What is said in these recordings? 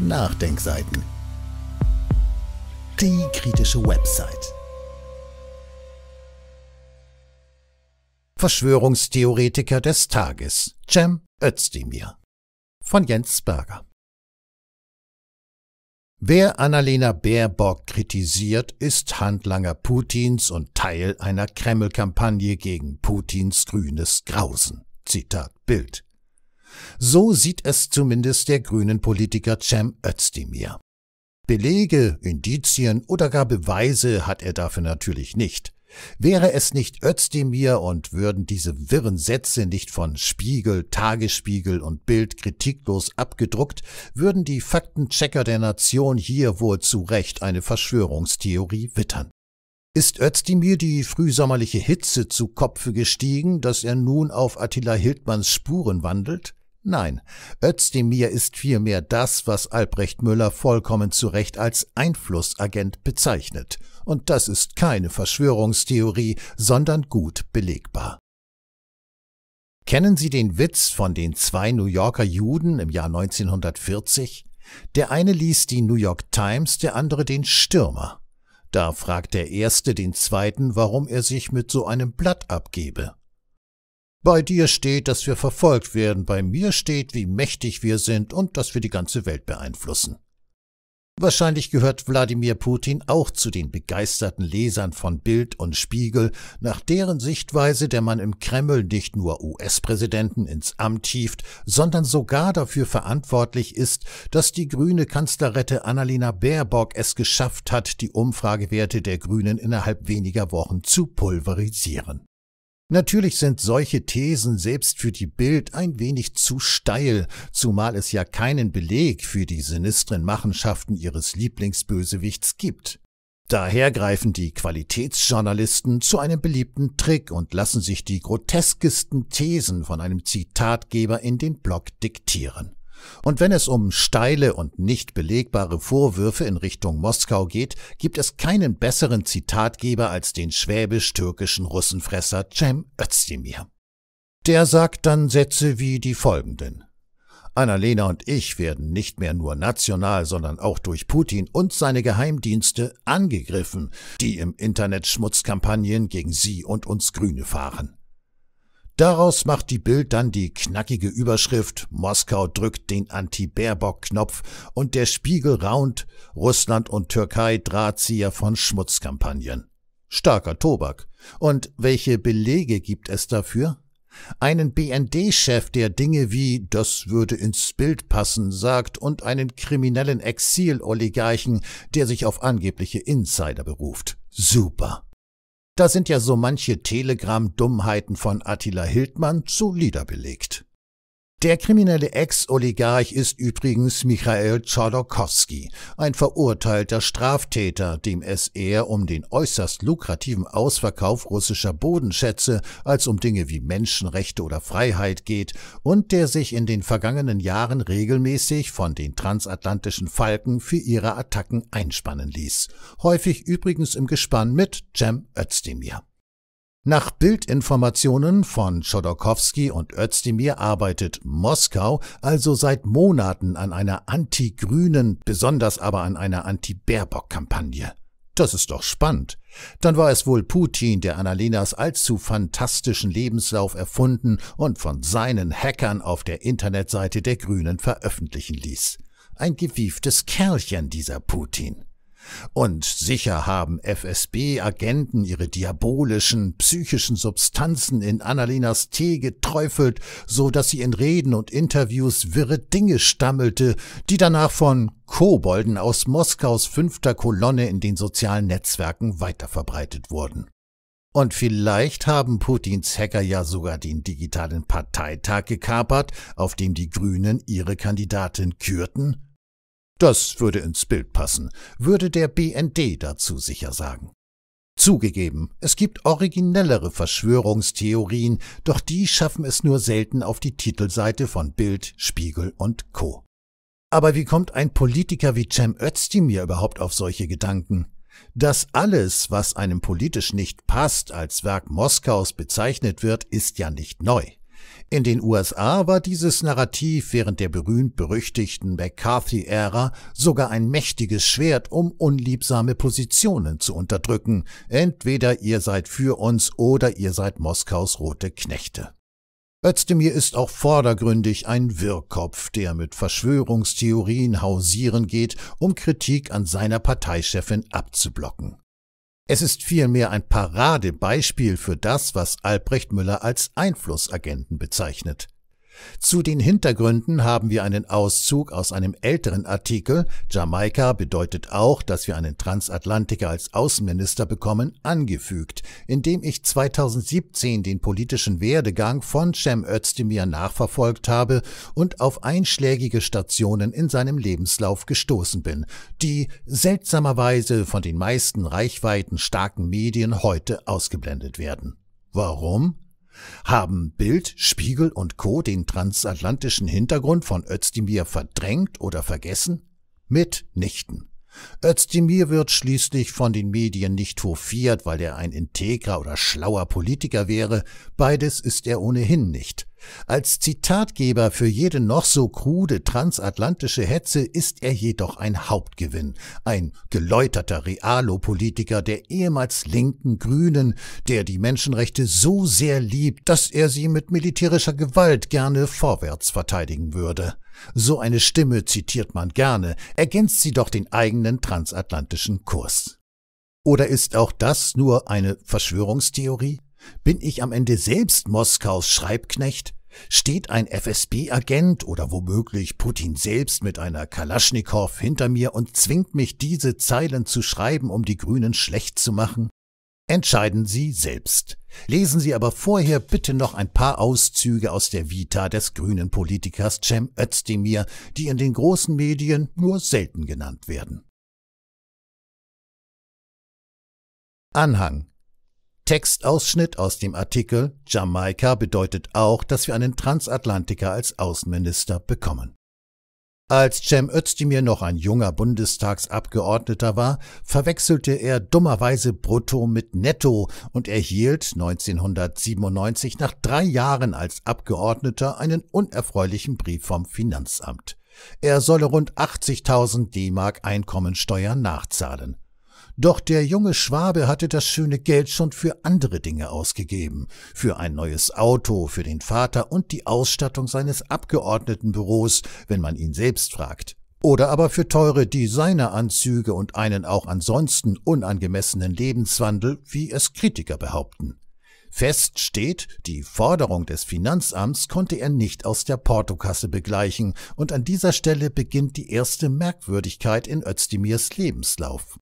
Nachdenkseiten. Die kritische Website. Verschwörungstheoretiker des Tages. Cem Özdemir. Von Jens Berger. Wer Annalena Baerbock kritisiert, ist Handlanger Putins und Teil einer Kreml-Kampagne gegen Putins grünes Grausen. Zitat Bild. So sieht es zumindest der grünen Politiker Cem Özdemir. Belege, Indizien oder gar Beweise hat er dafür natürlich nicht. Wäre es nicht Özdemir und würden diese wirren Sätze nicht von Spiegel, Tagesspiegel und Bild kritiklos abgedruckt, würden die Faktenchecker der Nation hier wohl zu Recht eine Verschwörungstheorie wittern. Ist Özdemir die frühsommerliche Hitze zu Kopfe gestiegen, dass er nun auf Attila Hildmanns Spuren wandelt? Nein, Özdemir ist vielmehr das, was Albrecht Müller vollkommen zu Recht als Einflussagent bezeichnet. Und das ist keine Verschwörungstheorie, sondern gut belegbar. Kennen Sie den Witz von den zwei New Yorker Juden im Jahr 1940? Der eine liest die New York Times, der andere den Stürmer. Da fragt der erste den zweiten, warum er sich mit so einem Blatt abgebe. Bei dir steht, dass wir verfolgt werden, bei mir steht, wie mächtig wir sind und dass wir die ganze Welt beeinflussen. Wahrscheinlich gehört Wladimir Putin auch zu den begeisterten Lesern von Bild und Spiegel, nach deren Sichtweise der Mann im Kreml nicht nur US-Präsidenten ins Amt hieft, sondern sogar dafür verantwortlich ist, dass die grüne Kanzlerette Annalena Baerbock es geschafft hat, die Umfragewerte der Grünen innerhalb weniger Wochen zu pulverisieren. Natürlich sind solche Thesen selbst für die Bild ein wenig zu steil, zumal es ja keinen Beleg für die sinistren Machenschaften ihres Lieblingsbösewichts gibt. Daher greifen die Qualitätsjournalisten zu einem beliebten Trick und lassen sich die groteskesten Thesen von einem Zitatgeber in den Blog diktieren. Und wenn es um steile und nicht belegbare Vorwürfe in Richtung Moskau geht, gibt es keinen besseren Zitatgeber als den schwäbisch-türkischen Russenfresser Cem Özdemir. Der sagt dann Sätze wie die folgenden. Annalena und ich werden nicht mehr nur national, sondern auch durch Putin und seine Geheimdienste angegriffen, die im Internet Schmutzkampagnen gegen sie und uns Grüne fahren. Daraus macht die Bild dann die knackige Überschrift Moskau drückt den Anti-Baerbock-Knopf und der Spiegel raunt Russland und Türkei Drahtzieher von Schmutzkampagnen. Starker Tobak. Und welche Belege gibt es dafür? Einen BND-Chef, der Dinge wie das würde ins Bild passen sagt und einen kriminellen Exil-Oligarchen, der sich auf angebliche Insider beruft. Super. Da sind ja so manche Telegram-Dummheiten von Attila Hildmann zu Lieder belegt. Der kriminelle Ex-Oligarch ist übrigens Michael Chodorkowski, ein verurteilter Straftäter, dem es eher um den äußerst lukrativen Ausverkauf russischer Bodenschätze als um Dinge wie Menschenrechte oder Freiheit geht und der sich in den vergangenen Jahren regelmäßig von den transatlantischen Falken für ihre Attacken einspannen ließ. Häufig übrigens im Gespann mit Cem Özdemir. Nach Bildinformationen von Chodorkowski und Özdemir arbeitet Moskau also seit Monaten an einer anti-grünen, besonders aber an einer anti-Baerbock-Kampagne. Das ist doch spannend. Dann war es wohl Putin, der Annalenas allzu fantastischen Lebenslauf erfunden und von seinen Hackern auf der Internetseite der Grünen veröffentlichen ließ. Ein gewieftes Kerlchen, dieser Putin. Und sicher haben FSB-Agenten ihre diabolischen, psychischen Substanzen in Annalenas Tee geträufelt, so dass sie in Reden und Interviews wirre Dinge stammelte, die danach von Kobolden aus Moskaus fünfter Kolonne in den sozialen Netzwerken weiterverbreitet wurden. Und vielleicht haben Putins Hacker ja sogar den digitalen Parteitag gekapert, auf dem die Grünen ihre Kandidatin kürten das würde ins Bild passen, würde der BND dazu sicher sagen. Zugegeben, es gibt originellere Verschwörungstheorien, doch die schaffen es nur selten auf die Titelseite von Bild, Spiegel und Co. Aber wie kommt ein Politiker wie Cem Özdemir überhaupt auf solche Gedanken? Dass alles, was einem politisch nicht passt, als Werk Moskaus bezeichnet wird, ist ja nicht neu. In den USA war dieses Narrativ während der berühmt-berüchtigten McCarthy-Ära sogar ein mächtiges Schwert, um unliebsame Positionen zu unterdrücken. Entweder ihr seid für uns oder ihr seid Moskaus rote Knechte. Özdemir ist auch vordergründig ein Wirrkopf, der mit Verschwörungstheorien hausieren geht, um Kritik an seiner Parteichefin abzublocken. Es ist vielmehr ein Paradebeispiel für das, was Albrecht Müller als Einflussagenten bezeichnet. Zu den Hintergründen haben wir einen Auszug aus einem älteren Artikel, Jamaika bedeutet auch, dass wir einen Transatlantiker als Außenminister bekommen, angefügt, in dem ich 2017 den politischen Werdegang von Cem Özdemir nachverfolgt habe und auf einschlägige Stationen in seinem Lebenslauf gestoßen bin, die seltsamerweise von den meisten reichweiten starken Medien heute ausgeblendet werden. Warum? Haben Bild, Spiegel und Co. den transatlantischen Hintergrund von Özdemir verdrängt oder vergessen? Mitnichten. Özdemir wird schließlich von den Medien nicht hofiert, weil er ein integrer oder schlauer Politiker wäre, beides ist er ohnehin nicht. Als Zitatgeber für jede noch so krude transatlantische Hetze ist er jedoch ein Hauptgewinn, ein geläuterter Realo-Politiker der ehemals linken Grünen, der die Menschenrechte so sehr liebt, dass er sie mit militärischer Gewalt gerne vorwärts verteidigen würde. So eine Stimme zitiert man gerne, ergänzt sie doch den eigenen transatlantischen Kurs. Oder ist auch das nur eine Verschwörungstheorie? Bin ich am Ende selbst Moskaus Schreibknecht? Steht ein FSB-Agent oder womöglich Putin selbst mit einer Kalaschnikow hinter mir und zwingt mich, diese Zeilen zu schreiben, um die Grünen schlecht zu machen? Entscheiden Sie selbst. Lesen Sie aber vorher bitte noch ein paar Auszüge aus der Vita des grünen Politikers Cem Özdemir, die in den großen Medien nur selten genannt werden. Anhang Textausschnitt aus dem Artikel Jamaika bedeutet auch, dass wir einen Transatlantiker als Außenminister bekommen. Als Cem Özdemir noch ein junger Bundestagsabgeordneter war, verwechselte er dummerweise Brutto mit Netto und erhielt 1997 nach drei Jahren als Abgeordneter einen unerfreulichen Brief vom Finanzamt. Er solle rund 80.000 D-Mark Einkommensteuer nachzahlen. Doch der junge Schwabe hatte das schöne Geld schon für andere Dinge ausgegeben, für ein neues Auto, für den Vater und die Ausstattung seines Abgeordnetenbüros, wenn man ihn selbst fragt. Oder aber für teure Designeranzüge und einen auch ansonsten unangemessenen Lebenswandel, wie es Kritiker behaupten. Fest steht, die Forderung des Finanzamts konnte er nicht aus der Portokasse begleichen, und an dieser Stelle beginnt die erste Merkwürdigkeit in Özdemirs Lebenslauf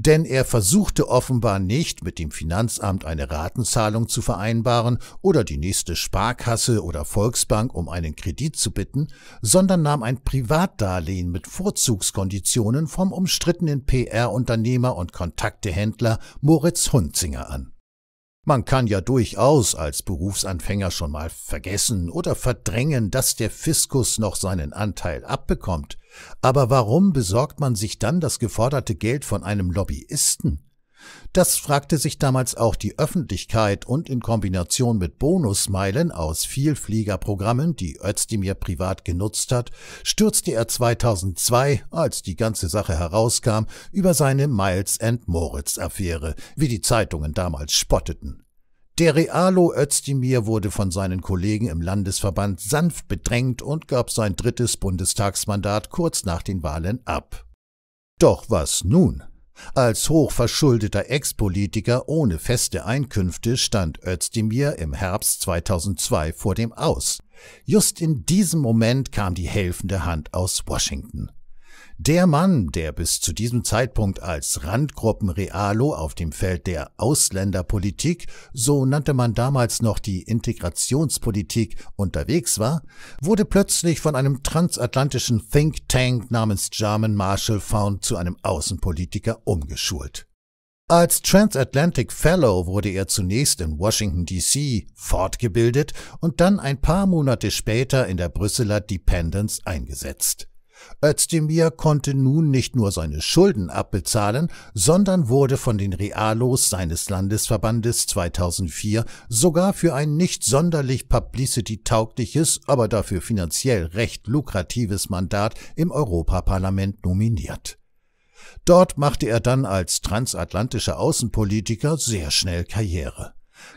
denn er versuchte offenbar nicht, mit dem Finanzamt eine Ratenzahlung zu vereinbaren oder die nächste Sparkasse oder Volksbank um einen Kredit zu bitten, sondern nahm ein Privatdarlehen mit Vorzugskonditionen vom umstrittenen PR-Unternehmer und Kontaktehändler Moritz Hunzinger an. Man kann ja durchaus als Berufsanfänger schon mal vergessen oder verdrängen, dass der Fiskus noch seinen Anteil abbekommt. Aber warum besorgt man sich dann das geforderte Geld von einem Lobbyisten? Das fragte sich damals auch die Öffentlichkeit und in Kombination mit Bonusmeilen aus Vielfliegerprogrammen, die Özdemir privat genutzt hat, stürzte er 2002, als die ganze Sache herauskam, über seine Miles and Moritz Affäre, wie die Zeitungen damals spotteten. Der Realo Özdemir wurde von seinen Kollegen im Landesverband sanft bedrängt und gab sein drittes Bundestagsmandat kurz nach den Wahlen ab. Doch was nun? Als hochverschuldeter Ex-Politiker ohne feste Einkünfte stand Özdemir im Herbst 2002 vor dem Aus. Just in diesem Moment kam die helfende Hand aus Washington. Der Mann, der bis zu diesem Zeitpunkt als Randgruppenrealo auf dem Feld der Ausländerpolitik, so nannte man damals noch die Integrationspolitik, unterwegs war, wurde plötzlich von einem transatlantischen Think Tank namens German Marshall Fund zu einem Außenpolitiker umgeschult. Als Transatlantic Fellow wurde er zunächst in Washington DC fortgebildet und dann ein paar Monate später in der Brüsseler Dependence eingesetzt. Özdemir konnte nun nicht nur seine Schulden abbezahlen, sondern wurde von den Realos seines Landesverbandes 2004 sogar für ein nicht sonderlich publicity-taugliches, aber dafür finanziell recht lukratives Mandat im Europaparlament nominiert. Dort machte er dann als transatlantischer Außenpolitiker sehr schnell Karriere.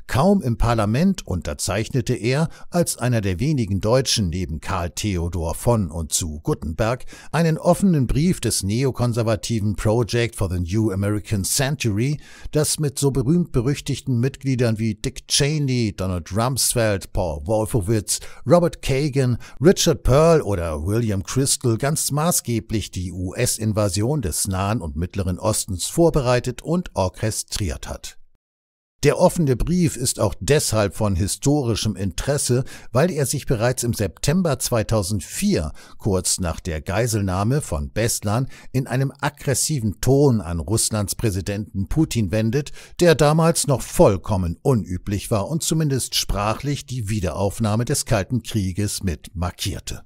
Kaum im Parlament unterzeichnete er als einer der wenigen Deutschen neben Karl Theodor von und zu Gutenberg einen offenen Brief des neokonservativen Project for the New American Century, das mit so berühmt-berüchtigten Mitgliedern wie Dick Cheney, Donald Rumsfeld, Paul Wolfowitz, Robert Kagan, Richard Pearl oder William Crystal ganz maßgeblich die US-Invasion des Nahen und Mittleren Ostens vorbereitet und orchestriert hat. Der offene Brief ist auch deshalb von historischem Interesse, weil er sich bereits im September 2004, kurz nach der Geiselnahme von Beslan, in einem aggressiven Ton an Russlands Präsidenten Putin wendet, der damals noch vollkommen unüblich war und zumindest sprachlich die Wiederaufnahme des Kalten Krieges mit markierte.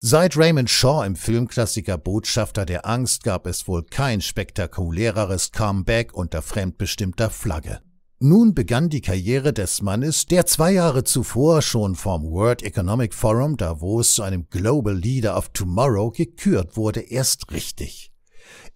Seit Raymond Shaw im Filmklassiker Botschafter der Angst gab es wohl kein spektakuläreres Comeback unter fremdbestimmter Flagge. Nun begann die Karriere des Mannes, der zwei Jahre zuvor schon vom World Economic Forum Davos zu einem Global Leader of Tomorrow gekürt wurde, erst richtig.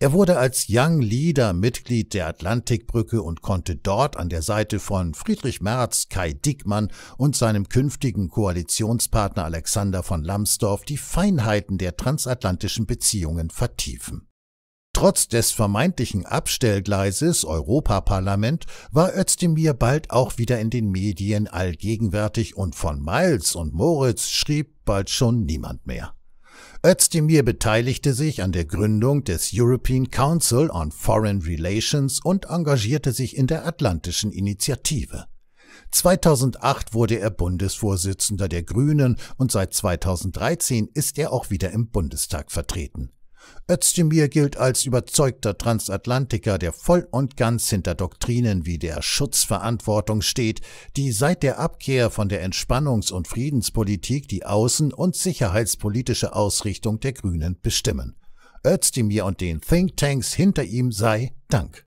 Er wurde als Young Leader Mitglied der Atlantikbrücke und konnte dort an der Seite von Friedrich Merz, Kai Dickmann und seinem künftigen Koalitionspartner Alexander von Lambsdorff die Feinheiten der transatlantischen Beziehungen vertiefen. Trotz des vermeintlichen Abstellgleises Europaparlament war Özdemir bald auch wieder in den Medien allgegenwärtig und von Miles und Moritz schrieb bald schon niemand mehr. Özdemir beteiligte sich an der Gründung des European Council on Foreign Relations und engagierte sich in der Atlantischen Initiative. 2008 wurde er Bundesvorsitzender der Grünen und seit 2013 ist er auch wieder im Bundestag vertreten. Özdemir gilt als überzeugter Transatlantiker, der voll und ganz hinter Doktrinen wie der Schutzverantwortung steht, die seit der Abkehr von der Entspannungs- und Friedenspolitik die außen- und sicherheitspolitische Ausrichtung der Grünen bestimmen. Özdemir und den Thinktanks hinter ihm sei Dank.